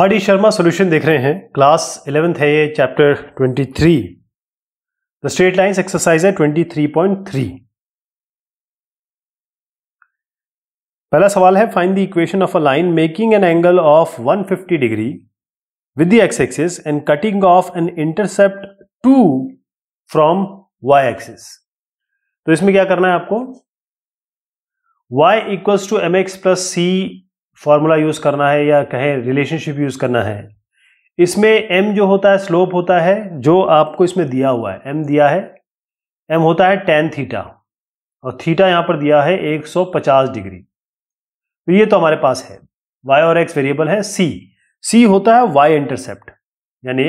R D Sharma solution देख रहे हैं क्लास इलेवेंथ है ये chapter 23 the straight lines exercise है 23.3 पहला सवाल है find the equation of a line making an angle of 150 degree with the x axis and cutting off an intercept two from y axis तो इसमें क्या करना है आपको y equals to m x plus c formula use करना है या कहें रिलेशनशिप यूज़ करना है इसमें एम जो होता है स्लोप होता है जो आपको इसमें दिया हुआ है एम दिया है एम होता है टेन थीटा और थीटा यहाँ पर दिया है 150 डिग्री तो ये तो हमारे पास है वाई और एक्स वेरिएबल है सी सी होता है वाई इंटरसेप्ट यानी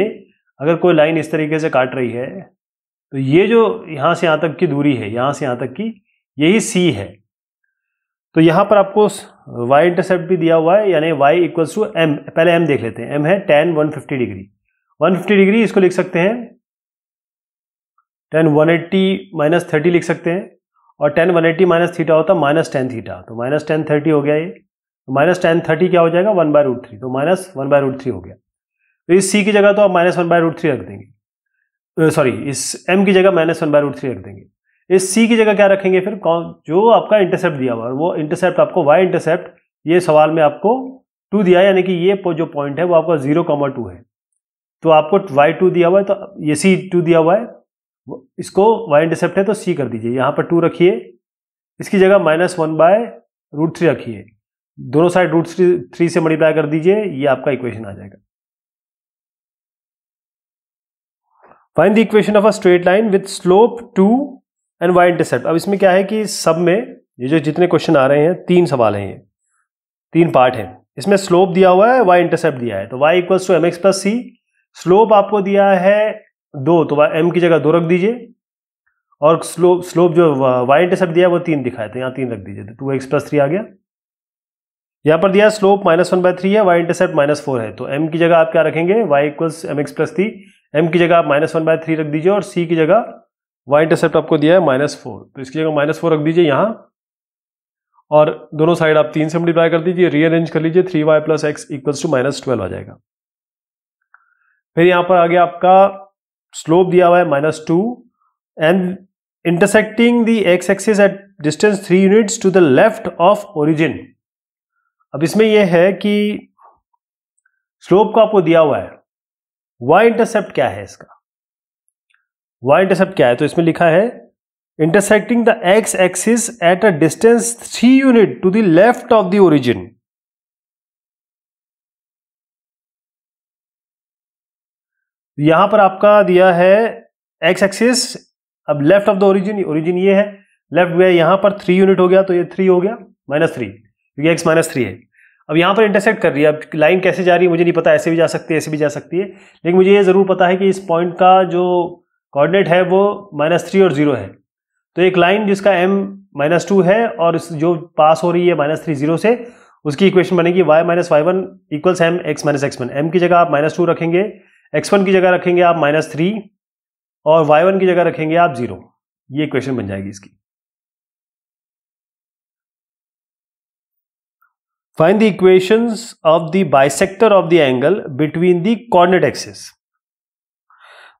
अगर कोई लाइन इस तरीके से काट रही है तो ये जो यहाँ से यहाँ तक की दूरी है यहाँ से यहाँ तक की यही सी है तो यहाँ पर आपको वाई इंटरसेप्ट भी दिया हुआ है यानी वाई इक्वल्स टू एम पहले एम देख लेते हैं एम है tan one fifty degree one fifty degree इसको लिख सकते हैं tan one eighty minus thirty लिख सकते हैं और tan one eighty minus theta होता है माइनस टेन थीटा तो माइनस टेन थर्टी हो गया ये माइनस टेन थर्टी क्या हो जाएगा वन बाय रूट थ्री तो minus one by root three हो गया तो इस सी की जगह तो आप minus one by root three रख देंगे सॉरी इस एम की जगह minus one by root three रख देंगे इस सी की जगह क्या रखेंगे फिर कौन जो आपका इंटरसेप्ट दिया हुआ है वो इंटरसेप्ट आपको वाई इंटरसेप्ट ये सवाल में आपको टू दिया यानी कि ये जो पॉइंट है वो आपका जीरो कॉमा टू है तो आपको वाई टू दिया हुआ है तो ये सी टू दिया हुआ है इसको वाई इंटरसेप्ट है तो सी कर दीजिए यहाँ पर टू रखिए इसकी जगह minus one by root three रखिए दोनों साइड रूट थ्री थ्री से मल्टीप्लाई कर दीजिए ये आपका इक्वेशन आ जाएगा find the equation of a straight line with slope two and y intercept अब इसमें क्या है कि सब में ये जो जितने क्वेश्चन आ रहे हैं तीन सवाल हैं ये तीन पार्ट हैं इसमें स्लोप दिया हुआ है वाई इंटरसेप्ट दिया है तो y equals to m x plus c slope आपको दिया है दो तो वाई एम की जगह दो रख दीजिए और स्लोप स्लोप जो वाई इंटरसेप्ट दिया है वो तीन दिखाए तो यहाँ तीन रख दीजिए तो टू एक्स प्लस थ्री आ गया यहाँ पर दिया slope minus one by three है वाई इंटरसेप्ट माइनस फोर है तो एम की जगह आप क्या रखेंगे y equals m x plus three m की जगह आप माइनस वन बाय थ्री रख दीजिए और सी की जगह वाई इंटरसेप्ट आपको दिया है माइनस फोर तो इसकी जगह माइनस फोर रख दीजिए यहाँ और दोनों साइड आप तीन से मल्टीप्लाई कर दीजिए रीअरेंज कर लीजिए three y plus x equals to minus twelve आ जाएगा फिर यहाँ पर आगे आपका स्लोप दिया हुआ है minus two and intersecting the x axis at distance three units to the left of origin अब इसमें यह है कि स्लोप को आपको दिया हुआ है वाई इंटरसेप्ट क्या है इसका वाई इंटरसेप्ट क्या है तो इसमें लिखा है intersecting the x axis at a distance three unit to the left of the origin यहां पर आपका दिया है एक्स एक्सिस अब left of the origin origin ये है लेफ्ट गया यहां पर थ्री यूनिट हो गया तो ये थ्री हो गया माइनस थ्री क्योंकि एक्स माइनस थ्री है अब यहां पर इंटरसेक्ट कर रही है अब लाइन कैसे जा रही है मुझे नहीं पता ऐसे भी जा सकती है ऐसे भी जा सकती है लेकिन मुझे ये ज़रूर पता है कि इस पॉइंट का जो कोऑर्डिनेट है वो माइनस थ्री और ज़ीरो है तो एक लाइन जिसका एम माइनस टू है और इस जो पास हो रही है माइनस थ्री जीरो से उसकी इक्वेशन बनेगी y minus y one equals m x minus x one m की जगह आप माइनस टू रखेंगे एक्स वन की जगह रखेंगे आप माइनस थ्री और वाई वन की जगह रखेंगे आप जीरो ये इक्वेशन बन जाएगी इसकी find the equations of the bisector of the angle between the coordinate axis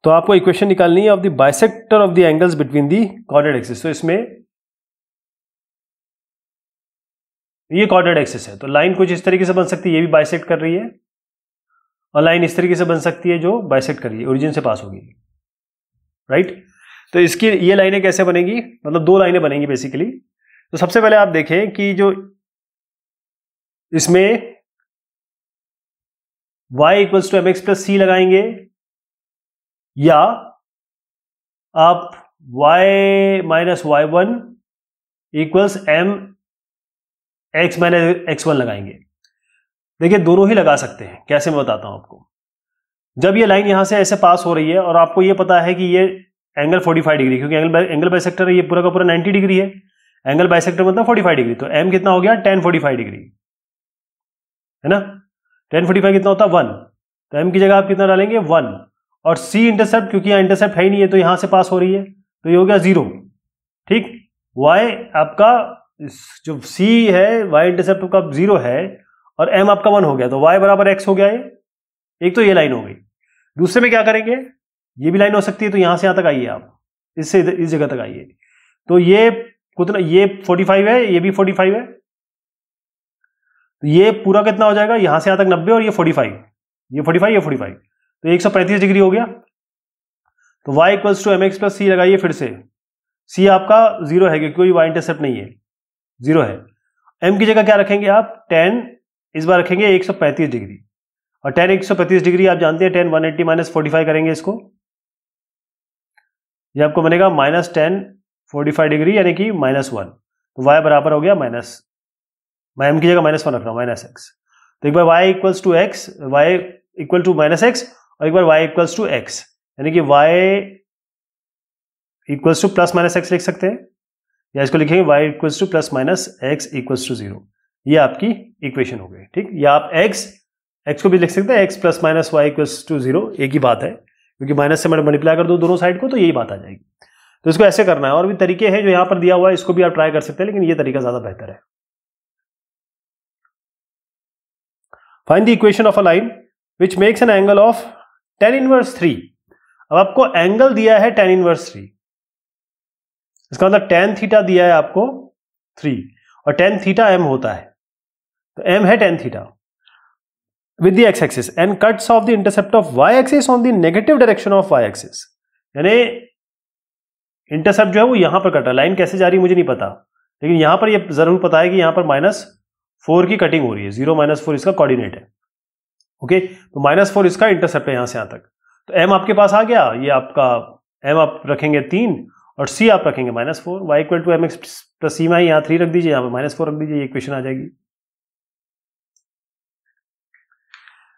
तो आपको इक्वेशन निकालनी है of the bisector of the angles between the coordinate axis तो इसमें ये कॉर्डेड एक्सिस है तो लाइन कुछ इस तरीके से बन सकती है ये भी बाइसेक्ट कर रही है और लाइन इस तरीके से बन सकती है जो बाइसेक्ट कर रही है ओरिजिन से पास होगी राइट right? तो इसकी ये लाइनें कैसे बनेगी मतलब दो लाइनें बनेंगी बेसिकली तो सबसे पहले आप देखें कि जो इसमें y equals to m x plus c लगाएंगे या आप y minus y one equals m x minus x one लगाएंगे देखिए दोनों ही लगा सकते हैं कैसे मैं बताता हूं आपको जब ये लाइन यहां से ऐसे पास हो रही है और आपको ये पता है कि ये एंगल 45 डिग्री क्योंकि एंगल एंगल बाइसेक्टर है ये पूरा का पूरा 90 डिग्री है एंगल बाइसेक्टर मतलब 45 डिग्री तो एम कितना हो गया टेन फाइव डिग्री है ना टेन फाइव कितना होता है वन तो एम की जगह आप कितना डालेंगे वन और सी इंटरसेप्ट क्योंकि यहाँ इंटरसेप्ट है ही नहीं है तो यहाँ से पास हो रही है तो ये हो गया जीरो ठीक वाई आपका जो सी है वाई इंटरसेप्ट का जीरो है और एम आपका वन हो गया तो वाई बराबर एक्स हो गया ये एक तो ये लाइन हो गई दूसरे में क्या करेंगे ये भी लाइन हो सकती है तो यहाँ से यहाँ तक आइए आप इससे इस जगह तक आइए तो ये कितना ये 45 है ये भी 45 है तो ये पूरा कितना हो जाएगा यहाँ से यहाँ तक 90 और ये 45 ये 45 ये 45 तो एक सौ पैंतीस डिग्री हो गया तो y equals to m x plus c लगाइए फिर से c आपका जीरो है क्योंकि कोई y इंटरसेप्ट नहीं है जीरो है m की जगह क्या रखेंगे आप tan इस बार रखेंगे 135 डिग्री और tan 135 डिग्री आप जानते हैं tan 180 एट्टी माइनस फोर्टी करेंगे इसको ये आपको बनेगा minus tan forty five degree यानी कि माइनस वन तो वाई बराबर हो गया माइनस मैं एम की जगह माइनस वन रख रहा हूँ माइनस एक्स तो एक बार y equals to x y equal to minus x और एक बार y इक्वल्स टू एक्स यानी कि y equals to plus minus x लिख सकते हैं या इसको लिखेंगे y equals to plus minus x equals to zero ये आपकी इक्वेशन हो गई ठीक या आप x x को भी लिख सकते हैं x plus minus y equals to zero एक ही बात है क्योंकि माइनस से मैंने मतलब मल्टीप्लाई कर दो दोनों साइड को तो यही बात आ जाएगी तो इसको ऐसे करना है और भी तरीके हैं जो यहां पर दिया हुआ है इसको भी आप ट्राई कर सकते हैं लेकिन ये तरीका ज़्यादा बेहतर है find the equation of a line which makes an angle of tan inverse three अब आपको एंगल दिया है टेन इनवर्स थ्री इसका मतलब टेन थीटा दिया है आपको थ्री और टेन थीटा एम होता है तो एम है tan theta with the x axis and cuts off the intercept of y axis on the negative direction of y axis यानी इंटरसेप्ट जो है वो यहां पर कट रहा है लाइन कैसे जा रही है मुझे नहीं पता लेकिन यहां पर ये जरूर पता है कि यहां पर माइनस फोर की कटिंग हो रही है जीरो माइनस फोर इसका कोऑर्डिनेट है ओके तो माइनस फोर इसका इंटरसेप्ट है यहां से यहां तक तो एम आपके पास आ गया ये आपका एम आप रखेंगे तीन और सी आप रखेंगे minus four y equal to m x plus c में यहां थ्री रख दीजिए यहां पर माइनस फोर रख दीजिए ये इक्वेशन आ जाएगी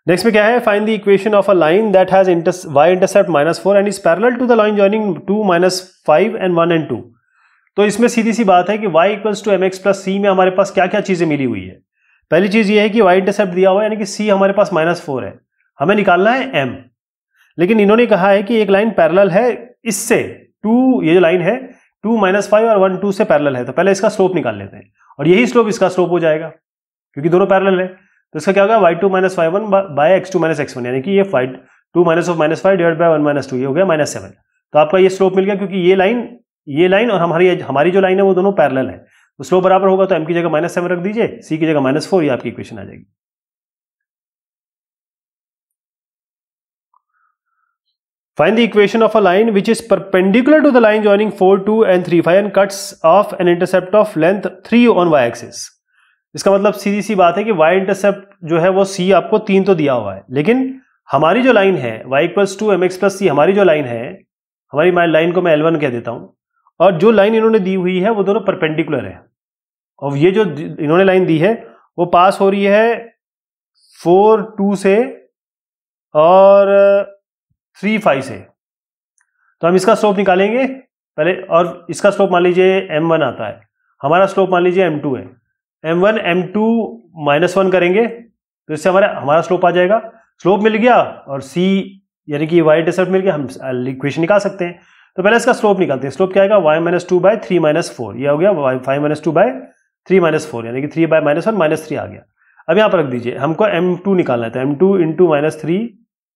नेक्स्ट में क्या है find the equation of a line that has y intercept minus four and is parallel to the line joining two minus five and one and two तो इसमें सीधी सी बात है कि y equals to m x plus c में हमारे पास क्या क्या चीजें मिली हुई है पहली चीज ये है कि वाई इंटरसेप्ट दिया हुआ है यानी कि सी हमारे पास माइनस फोर है हमें निकालना है एम लेकिन इन्होंने कहा है कि एक लाइन पैरल है इससे टू ये जो लाइन है टू माइनस फाइव और वन टू से पैरल है तो पहले इसका स्लोप निकाल लेते हैं और यही स्लोप इसका स्लोप हो जाएगा क्योंकि दोनों पैरल है तो इसका क्या होगा y two minus five one by x two minus x one यानी कि ये five two minus of minus five divide by one minus two ये हो गया माइनस सेवन तो आपका ये स्लोप मिल गया क्योंकि ये लाइन ये लाइन और हमारी हमारी जो लाइन है वो दोनों पैरल है तो स्लोप बराबर होगा तो एम की जगह माइनस सेवन रख दीजिए सी की जगह माइनस फोर ये आपकी इक्वेशन आ जाएगी Find the equation of a line which is perpendicular to the line joining four two and three five and cuts off an intercept of length three on y axis इसका मतलब सीधी सी बात है कि वाई इंटरसेप्ट जो है वो सी आपको तीन तो दिया हुआ है लेकिन हमारी जो लाइन है y equals to m x plus c हमारी जो लाइन है हमारी लाइन को मैं एल वन कह देता हूं और जो लाइन इन्होंने दी हुई है वो दोनों परपेंडिकुलर है और ये जो इन्होंने लाइन दी है वो पास हो रही है फोर टू से और थ्री फाइव से तो हम इसका स्लोप निकालेंगे पहले और इसका स्लोप मान लीजिए एम वन आता है हमारा स्लोप मान लीजिए एम टू है m one m two minus one करेंगे तो इससे हमारा हमारा स्लोप आ जाएगा स्लोप मिल गया और सी यानी कि वाई डिसर्ट मिल गया हम इक्वेशन निकाल सकते हैं तो पहले इसका स्लोप निकालते हैं स्लोप क्या आएगा y minus two by three minus four यह हो गया five minus two by three minus four यानी कि three by minus one minus three आ गया अब यहाँ पर रख दीजिए हमको एम टू निकालना था m two into minus three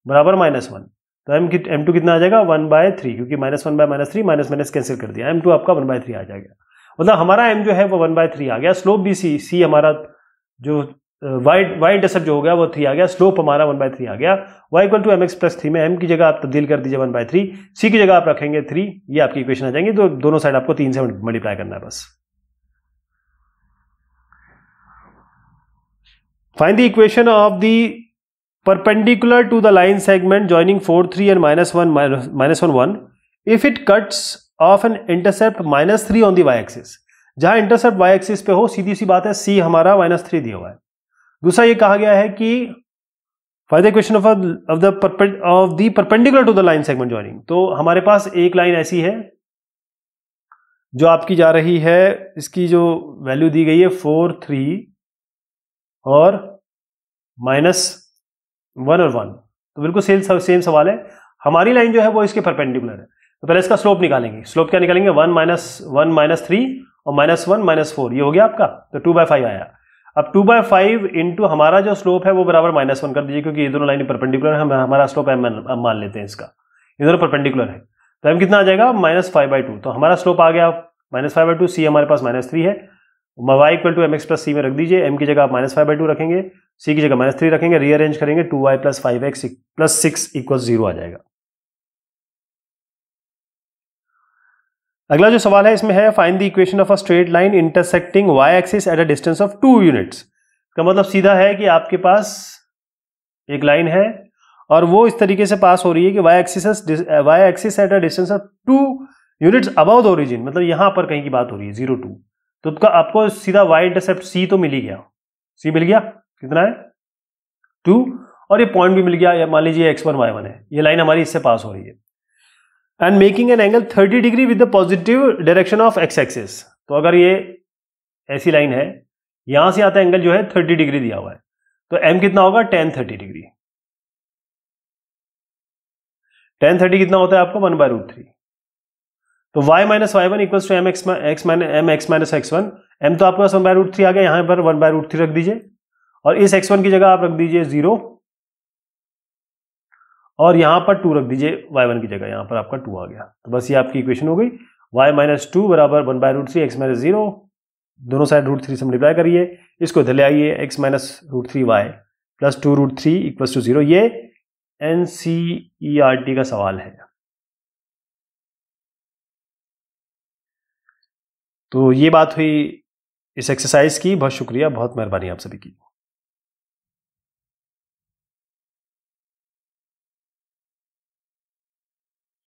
बराबर माइनस वन तो एम एम टू कितना आ जाएगा वन बाय थ्री क्योंकि minus one by minus three minus minus cancel कर दिया एम टू आपका वन बाय थ्री आ जाएगा मतलब हमारा एम जो है वो वन बाय थ्री आ गया स्लोप भी सी सी हमारा जो वाई वाई इंटरसेप्ट जो हो गया वो थ्री आ गया स्लोप हमारा वन बाय थ्री आ गया y equal to m x plus three में एम की जगह आप तब्दील कर दीजिए वन बाय थ्री सी की जगह आप रखेंगे थ्री ये आपकी इक्वेशन आ जाएंगी तो दोनों साइड आपको तीन से मल्टीप्लाई करना है बस find the equation of the perpendicular to the line segment joining four three and minus one minus one one if it cuts off an intercept minus three on the y axis जहां intercept y axis पे हो सीधी सी बात है सी हमारा minus three दिया हुआ है दूसरा ये कहा गया है कि फाइव the question of of the of the perpendicular to the line segment joining तो हमारे पास एक लाइन ऐसी है जो आपकी जा रही है इसकी जो वैल्यू दी गई है फोर थ्री और माइनस वन और वन तो बिल्कुल सेम सेम सवाल है हमारी लाइन जो है वो इसके परपेंडिकुलर है तो पहले इसका स्लोप निकालेंगे स्लोप क्या निकालेंगे one minus one minus three और माइनस वन माइनस फोर ये हो गया आपका तो टू बाय फाइव आया अब टू बाय फाइव इंटू हमारा जो स्लोप है वो बराबर माइनस वन कर दीजिए क्योंकि ये दोनों लाइन परपेंडिकुलर है हमारा स्लोप एम मान लेते हैं इसका ये दोनों परपेंडिकुलर है तो एम कितना आ जाएगा माइनस फाइव बाई टू तो हमारा स्लोप आ गया minus five by two c हमारे पास माइनस थ्री है y equal to m x plus c में रख दीजिए एम की जगह आप माइनस फाइव बाई टू रखेंगे सी की जगह माइनस थ्री रखेंगे रीअरेंज करेंगे two Y plus five X plus six equal zero आ जाएगा अगला जो सवाल है इसमें है find the equation of a straight line intersecting Y axis at a distance of two units का मतलब सीधा है कि आपके पास एक लाइन है और वो इस तरीके से पास हो रही है कि y axis y axis at a distance of two units about origin मतलब यहां पर कहीं की बात हो रही है जीरो टू तो आपको सीधा वाई इंटरसेप्ट सी तो मिल ही गया सी मिल गया कितना है टू और ये पॉइंट भी मिल गया मान लीजिए एक्स वन वाई वन है ये लाइन हमारी इससे पास हो रही है and making an angle 30 degree with the positive direction of x axis तो अगर ये ऐसी लाइन है यहां से आता एंगल जो है 30 डिग्री दिया हुआ है तो एम कितना होगा tan thirty degree tan thirty कितना होता है आपको वन बाय रूट थ्री तो y minus y one equal to m x x minus m x minus x one m तो आपके पास वन बाय रूट थ्री आ गया यहां पर वन बाय रूट थ्री रख दीजिए और इस एक्स वन की जगह आप रख दीजिए जीरो और यहाँ पर टू रख दीजिए वाई वन की जगह यहाँ पर आपका टू आ गया तो बस ये आपकी इक्वेशन हो गई वाई माइनस टू बराबर one by root three x minus zero दोनों साइड रूट थ्री से मल्टीप्लाई करिए इसको इधर ले आइए x minus root three y plus two root three equals to zero ये N C E R T का सवाल है तो ये बात हुई इस एक्सरसाइज की बहुत शुक्रिया बहुत मेहरबानी आप सभी की